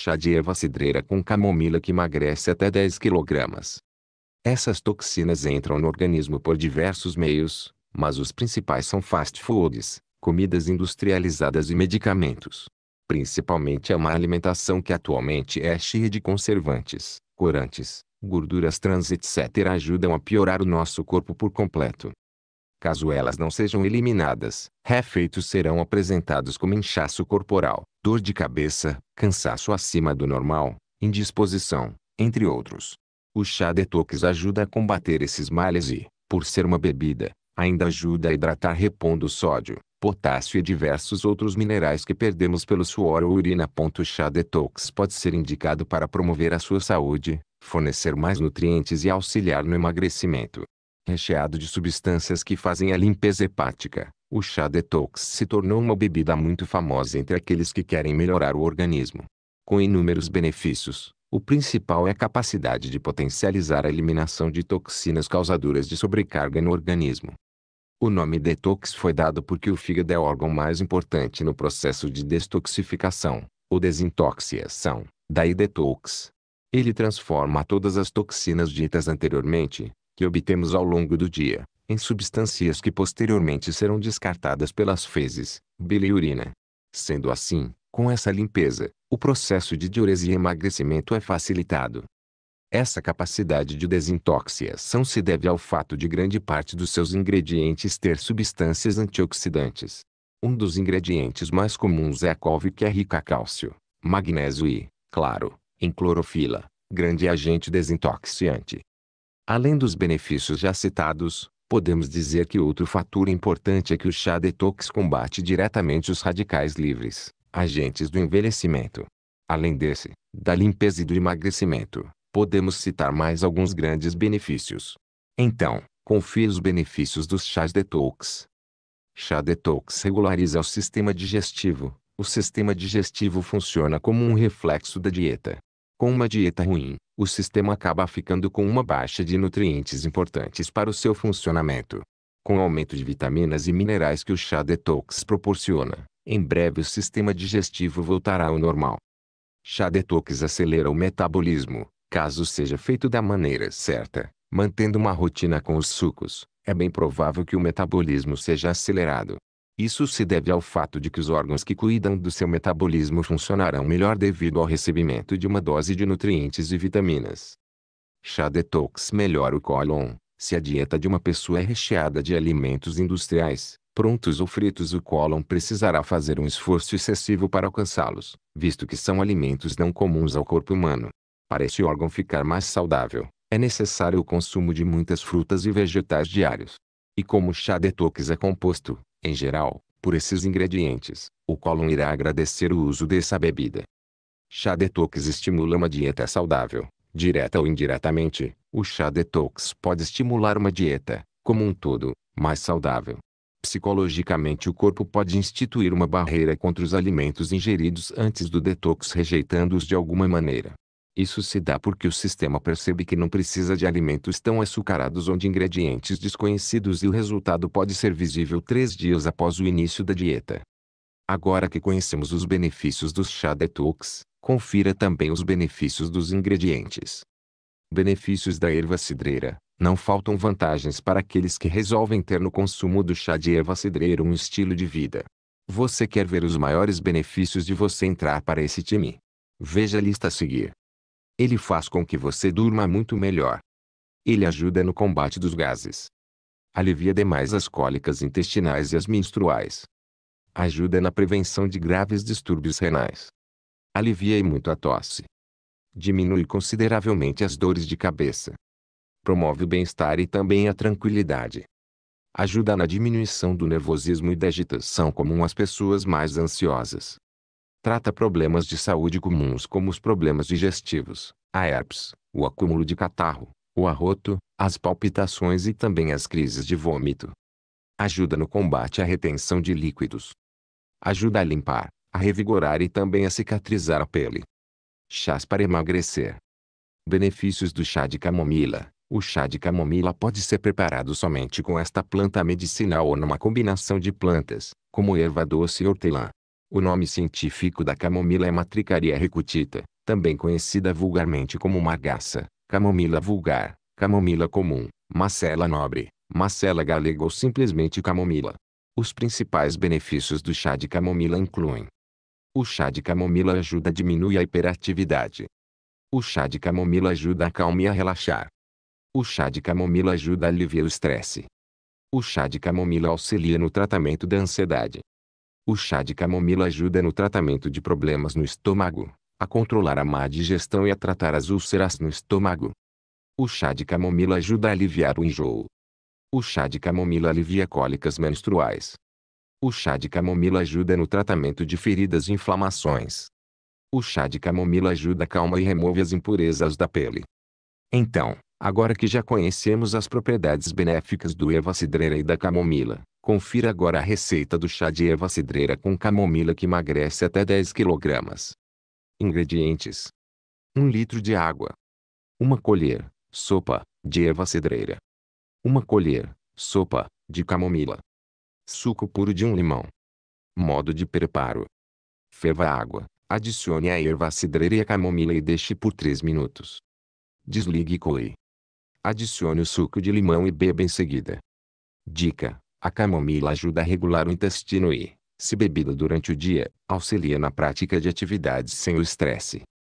chá de erva é cidreira com camomila que emagrece até 10 kg. Essas toxinas entram no organismo por diversos meios, mas os principais são fast foods, comidas industrializadas e medicamentos. Principalmente é a má alimentação que atualmente é cheia de conservantes, corantes, gorduras trans etc. ajudam a piorar o nosso corpo por completo. Caso elas não sejam eliminadas, refeitos serão apresentados como inchaço corporal, dor de cabeça, cansaço acima do normal, indisposição, entre outros. O chá detox ajuda a combater esses males e, por ser uma bebida, ainda ajuda a hidratar repondo sódio, potássio e diversos outros minerais que perdemos pelo suor ou urina. O chá detox pode ser indicado para promover a sua saúde, fornecer mais nutrientes e auxiliar no emagrecimento recheado de substâncias que fazem a limpeza hepática. O chá detox se tornou uma bebida muito famosa entre aqueles que querem melhorar o organismo. Com inúmeros benefícios, o principal é a capacidade de potencializar a eliminação de toxinas causadoras de sobrecarga no organismo. O nome detox foi dado porque o fígado é o órgão mais importante no processo de detoxificação, ou desintoxicação, daí detox. Ele transforma todas as toxinas ditas anteriormente, que obtemos ao longo do dia, em substâncias que posteriormente serão descartadas pelas fezes, bile e urina. Sendo assim, com essa limpeza, o processo de diurese e emagrecimento é facilitado. Essa capacidade de desintoxicação se deve ao fato de grande parte dos seus ingredientes ter substâncias antioxidantes. Um dos ingredientes mais comuns é a couve que é rica a cálcio, magnésio e, claro, em clorofila, grande agente desintoxiante. Além dos benefícios já citados, podemos dizer que outro fator importante é que o chá detox combate diretamente os radicais livres, agentes do envelhecimento. Além desse, da limpeza e do emagrecimento, podemos citar mais alguns grandes benefícios. Então, confie os benefícios dos chás detox. Chá detox regulariza o sistema digestivo. O sistema digestivo funciona como um reflexo da dieta. Com uma dieta ruim, o sistema acaba ficando com uma baixa de nutrientes importantes para o seu funcionamento. Com o aumento de vitaminas e minerais que o chá detox proporciona, em breve o sistema digestivo voltará ao normal. Chá detox acelera o metabolismo, caso seja feito da maneira certa, mantendo uma rotina com os sucos, é bem provável que o metabolismo seja acelerado. Isso se deve ao fato de que os órgãos que cuidam do seu metabolismo funcionarão melhor devido ao recebimento de uma dose de nutrientes e vitaminas. Chá detox melhora o cólon. Se a dieta de uma pessoa é recheada de alimentos industriais, prontos ou fritos, o cólon precisará fazer um esforço excessivo para alcançá-los, visto que são alimentos não comuns ao corpo humano. Para este órgão ficar mais saudável, é necessário o consumo de muitas frutas e vegetais diários. E como o chá detox é composto em geral, por esses ingredientes, o cólon irá agradecer o uso dessa bebida. Chá detox estimula uma dieta saudável, direta ou indiretamente. O chá detox pode estimular uma dieta, como um todo, mais saudável. Psicologicamente, o corpo pode instituir uma barreira contra os alimentos ingeridos antes do detox, rejeitando-os de alguma maneira. Isso se dá porque o sistema percebe que não precisa de alimentos tão açucarados ou de ingredientes desconhecidos e o resultado pode ser visível três dias após o início da dieta. Agora que conhecemos os benefícios do chá detox, confira também os benefícios dos ingredientes. Benefícios da erva cidreira. Não faltam vantagens para aqueles que resolvem ter no consumo do chá de erva cidreira um estilo de vida. Você quer ver os maiores benefícios de você entrar para esse time? Veja a lista a seguir. Ele faz com que você durma muito melhor. Ele ajuda no combate dos gases. Alivia demais as cólicas intestinais e as menstruais. Ajuda na prevenção de graves distúrbios renais. Alivia e muito a tosse. Diminui consideravelmente as dores de cabeça. Promove o bem-estar e também a tranquilidade. Ajuda na diminuição do nervosismo e da agitação comum às pessoas mais ansiosas. Trata problemas de saúde comuns como os problemas digestivos, a herpes, o acúmulo de catarro, o arroto, as palpitações e também as crises de vômito. Ajuda no combate à retenção de líquidos. Ajuda a limpar, a revigorar e também a cicatrizar a pele. Chás para emagrecer. Benefícios do chá de camomila. O chá de camomila pode ser preparado somente com esta planta medicinal ou numa combinação de plantas, como erva doce e hortelã. O nome científico da camomila é Matricaria recutita, também conhecida vulgarmente como margaça, camomila vulgar, camomila comum, macela nobre, macela galega ou simplesmente camomila. Os principais benefícios do chá de camomila incluem O chá de camomila ajuda a diminuir a hiperatividade. O chá de camomila ajuda a acalmar e a relaxar. O chá de camomila ajuda a aliviar o estresse. O chá de camomila auxilia no tratamento da ansiedade. O chá de camomila ajuda no tratamento de problemas no estômago, a controlar a má digestão e a tratar as úlceras no estômago. O chá de camomila ajuda a aliviar o enjoo. O chá de camomila alivia cólicas menstruais. O chá de camomila ajuda no tratamento de feridas e inflamações. O chá de camomila ajuda a calma e remove as impurezas da pele. Então, agora que já conhecemos as propriedades benéficas do erva cidreira e da camomila, Confira agora a receita do chá de erva cidreira com camomila que emagrece até 10 kg. Ingredientes: 1 litro de água. 1 colher, sopa, de erva cidreira. 1 colher, sopa, de camomila. Suco puro de um limão. Modo de preparo: Ferva a água, adicione a erva cidreira e a camomila e deixe por 3 minutos. Desligue e coe. Adicione o suco de limão e beba em seguida. Dica: a camomila ajuda a regular o intestino e, se bebida durante o dia, auxilia na prática de atividades sem o estresse.